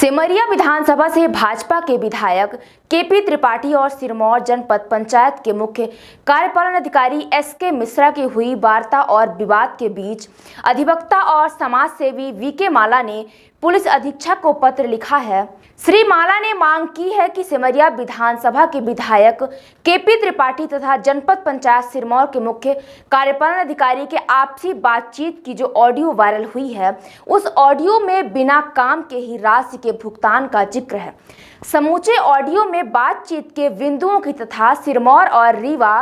सिमरिया विधानसभा से भाजपा के विधायक केपी त्रिपाठी और सिरमौर जनपद पंचायत के मुख्य कार्यपालन अधिकारी एस के मिश्रा की हुई वार्ता और विवाद के बीच अधिवक्ता और समाजसेवी वी के माला ने पुलिस अधीक्षक को पत्र लिखा है श्री माला ने मांग की है कि सिमरिया विधानसभा के विधायक केपी त्रिपाठी तथा जनपद पंचायत सिरमौर के मुख्य कार्यपालन अधिकारी के आपसी बातचीत की जो ऑडियो वायरल हुई है उस ऑडियो में बिना काम के ही राशि के भुगतान का जिक्र है समूचे ऑडियो में बातचीत के बिंदुओं की तथा सिरमौर और रीवा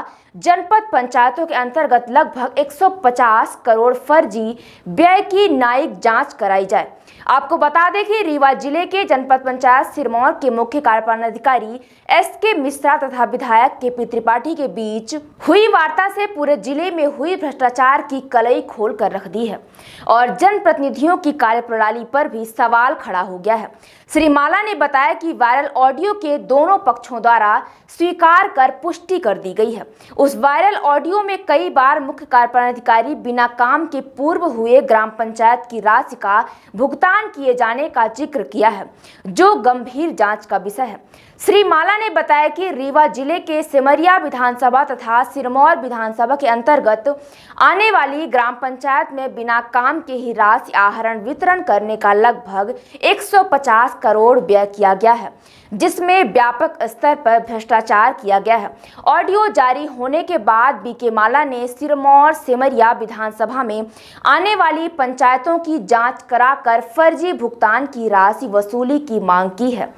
जनपद पंचायतों के अंतर्गत लगभग 150 करोड़ फर्जी व्यय की न्यायिक जांच कराई जाए आपको बता दें कि रीवा जिले के जनपद पंचायत सिरमौर के मुख्य कार्यपालन अधिकारी एस के मिश्रा तथा विधायक के पी त्रिपाठी के बीच हुई वार्ता से पूरे जिले में हुई भ्रष्टाचार की कलई खोल कर रख दी है और जनप्रतिनिधियों की कार्यप्रणाली पर भी सवाल खड़ा हो गया है श्री माला ने बताया कि वायरल ऑडियो के दोनों पक्षों द्वारा स्वीकार कर पुष्टि कर दी गई है उस वायरल ऑडियो में कई बार मुख्य कार्यपालनाधिकारी बिना काम के पूर्व हुए ग्राम पंचायत की राशि का भुगतान किए जाने का जिक्र किया है जो गंभीर जांच का विषय है श्री माला ने बताया कि रीवा जिले के सिमरिया विधानसभा तथा सिरमौर विधानसभा के अंतर्गत आने वाली ग्राम पंचायत में बिना काम के ही राशि आहरण वितरण करने का लगभग 150 करोड़ व्यय किया गया है जिसमें व्यापक स्तर पर भ्रष्टाचार किया गया है ऑडियो जारी होने के बाद बीके माला ने सिरमौर सेमरिया विधानसभा में आने वाली पंचायतों की जांच कराकर फर्जी भुगतान की राशि वसूली की मांग की है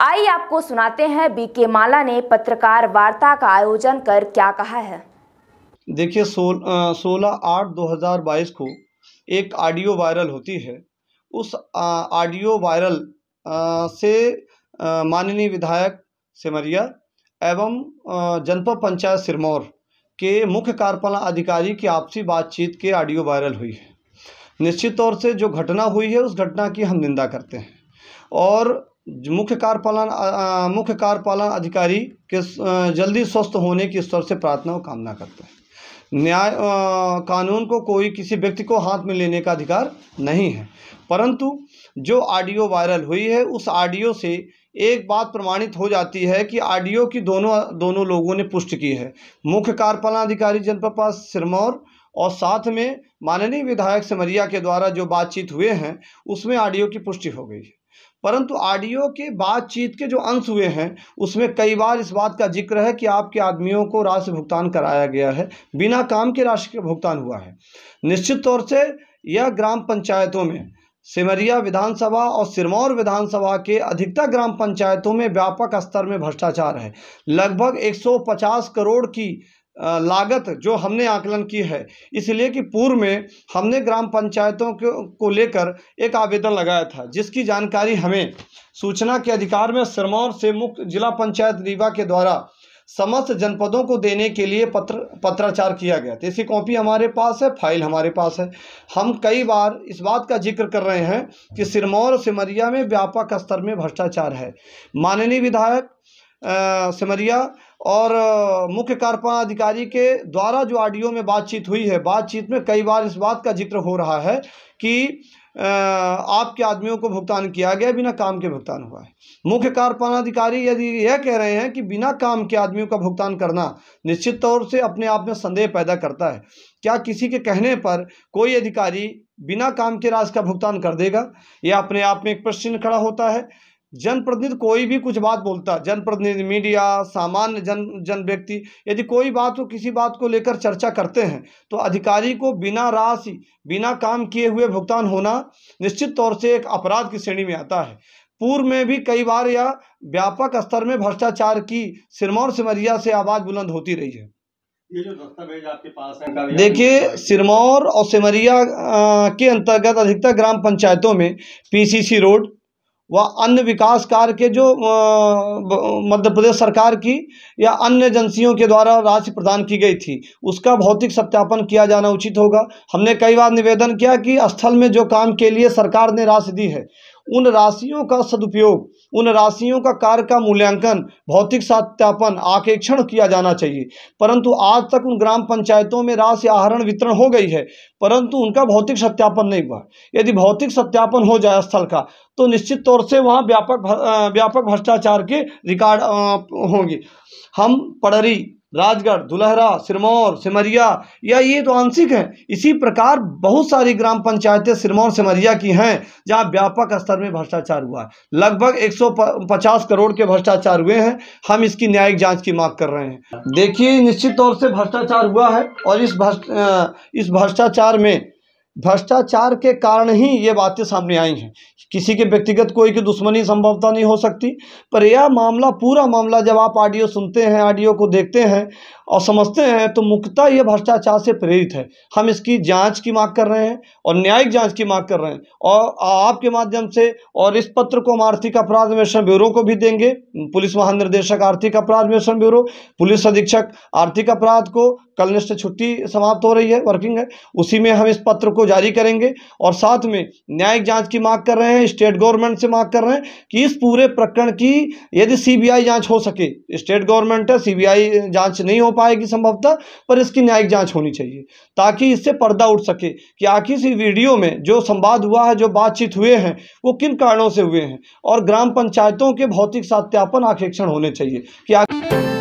आइए आपको सुनाते हैं बीके माला ने पत्रकार वार्ता का आयोजन कर क्या कहा है देखिए सोलह आठ दो हज़ार बाईस को एक ऑडियो वायरल होती है उस ऑडियो वायरल से माननीय विधायक सिमरिया एवं जनपद पंचायत सिरमौर के मुख्य कार्यपालन अधिकारी की आपसी बातचीत के ऑडियो वायरल हुई है निश्चित तौर से जो घटना हुई है उस घटना की हम निंदा करते हैं और मुख्य कार्यपालन मुख्य कार्यपालन अधिकारी के जल्दी स्वस्थ होने की स्तर से प्रार्थना और कामना करते हैं न्याय कानून को कोई किसी व्यक्ति को हाथ में लेने का अधिकार नहीं है परंतु जो ऑडियो वायरल हुई है उस ऑडियो से एक बात प्रमाणित हो जाती है कि आरडीओ की दोनों दोनों लोगों ने पुष्टि की है मुख्य कार्यपालन अधिकारी जनपद सिरमौर और साथ में माननीय विधायक सिमरिया के द्वारा जो बातचीत हुए हैं उसमें आरडीओ की पुष्टि हो गई है परंतु आरडीओ के बातचीत के जो अंश हुए हैं उसमें कई बार इस बात का जिक्र है कि आपके आदमियों को राशि भुगतान कराया गया है बिना काम के राशि का भुगतान हुआ है निश्चित तौर से यह ग्राम पंचायतों में सिमरिया विधानसभा और सिरमौर विधानसभा के अधिकतर ग्राम पंचायतों में व्यापक स्तर में भ्रष्टाचार है लगभग 150 करोड़ की लागत जो हमने आकलन की है इसलिए कि पूर्व में हमने ग्राम पंचायतों को लेकर एक आवेदन लगाया था जिसकी जानकारी हमें सूचना के अधिकार में सिरमौर से मुख्य जिला पंचायत रीवा के द्वारा समस्त जनपदों को देने के लिए पत्र पत्राचार किया गया था इसकी कॉपी हमारे पास है फाइल हमारे पास है हम कई बार इस बात का जिक्र कर रहे हैं कि सिरमौर और सिमरिया में व्यापक स्तर में भ्रष्टाचार है माननीय विधायक सिमरिया और मुख्य कार्यपालन अधिकारी के द्वारा जो आडियो में बातचीत हुई है बातचीत में कई बार इस बात का जिक्र हो रहा है कि आपके आदमियों को भुगतान किया गया बिना काम के भुगतान हुआ है मुख्य कार्यपालनाधिकारी यदि यह कह रहे हैं कि बिना काम के आदमियों का भुगतान करना निश्चित तौर से अपने आप में संदेह पैदा करता है क्या किसी के कहने पर कोई अधिकारी बिना काम के राज का भुगतान कर देगा यह अपने आप में एक प्रश्न खड़ा होता है जनप्रतिनिधि कोई भी कुछ बात बोलता है जनप्रतिनिधि मीडिया सामान्य जन जन व्यक्ति यदि कोई बात हो किसी बात को लेकर चर्चा करते हैं तो अधिकारी को बिना राशि बिना काम किए हुए भुगतान होना निश्चित तौर से एक अपराध की श्रेणी में आता है पूर्व में भी कई बार यह व्यापक स्तर में भ्रष्टाचार की सिरमौर सिमरिया से आवाज़ बुलंद होती रही है है देखिए सिरमौर और सिमरिया के अंतर्गत अधिकतर ग्राम पंचायतों में पीसीसी रोड व अन्य विकास कार्य के जो मध्य प्रदेश सरकार की या अन्य एजेंसियों के द्वारा राशि प्रदान की गई थी उसका भौतिक सत्यापन किया जाना उचित होगा हमने कई बार निवेदन किया कि स्थल में जो काम के लिए सरकार ने राशि दी है उन राशियों का सदुपयोग उन राशियों का कार्य का मूल्यांकन भौतिक सत्यापन आकेक्षण किया जाना चाहिए परंतु आज तक उन ग्राम पंचायतों में राशि आहरण वितरण हो गई है परंतु उनका भौतिक सत्यापन नहीं हुआ यदि भौतिक सत्यापन हो जाए स्थल का तो निश्चित तौर से वहाँ व्यापक व्यापक भ्रष्टाचार के रिकॉर्ड होंगे हम पड़री राजगढ़ दुलहरा सिरमौर सिमरिया या ये तो आंशिक हैं इसी प्रकार बहुत सारी ग्राम पंचायतें सिरमौर सिमरिया की हैं जहां व्यापक स्तर में भ्रष्टाचार हुआ है लगभग 150 करोड़ के भ्रष्टाचार हुए हैं हम इसकी न्यायिक जांच की मांग कर रहे हैं देखिए निश्चित तौर से भ्रष्टाचार हुआ है और इस भ्रष्ट इस भ्रष्टाचार में भ्रष्टाचार के कारण ही ये बातें सामने आई हैं किसी के व्यक्तिगत कोई की दुश्मनी संभवता नहीं हो सकती पर यह मामला पूरा मामला जब आप ऑडियो सुनते हैं ऑडियो को देखते हैं और समझते हैं तो मुख्यतः ये भ्रष्टाचार से प्रेरित है हम इसकी जांच की मांग कर रहे हैं और न्यायिक जांच की मांग कर रहे हैं और आपके माध्यम से और इस पत्र को हम आर्थिक अपराध अन्वेषण ब्यूरो को भी देंगे पुलिस महानिर्देशक आर्थिक अपराध अन्वेषण ब्यूरो पुलिस अधीक्षक आर्थिक अपराध को कल निष्ठ छुट्टी समाप्त हो रही है वर्किंग है उसी में हम इस पत्र को जारी करेंगे और साथ में न्यायिक जांच की मांग कर रहे हैं स्टेट गवर्नमेंट से मांग कर रहे हैं कि इस पूरे प्रकरण की यदि सीबीआई जांच हो सके स्टेट गवर्नमेंट है सीबीआई जांच नहीं हो पाएगी संभवतः पर इसकी न्यायिक जांच होनी चाहिए ताकि इससे पर्दा उठ सके कि आखिर इस वीडियो में जो संवाद हुआ है जो बातचीत हुए हैं वो किन कारणों से हुए हैं और ग्राम पंचायतों के भौतिक सत्यापन आक्षेक्षण होने चाहिए कि आखिर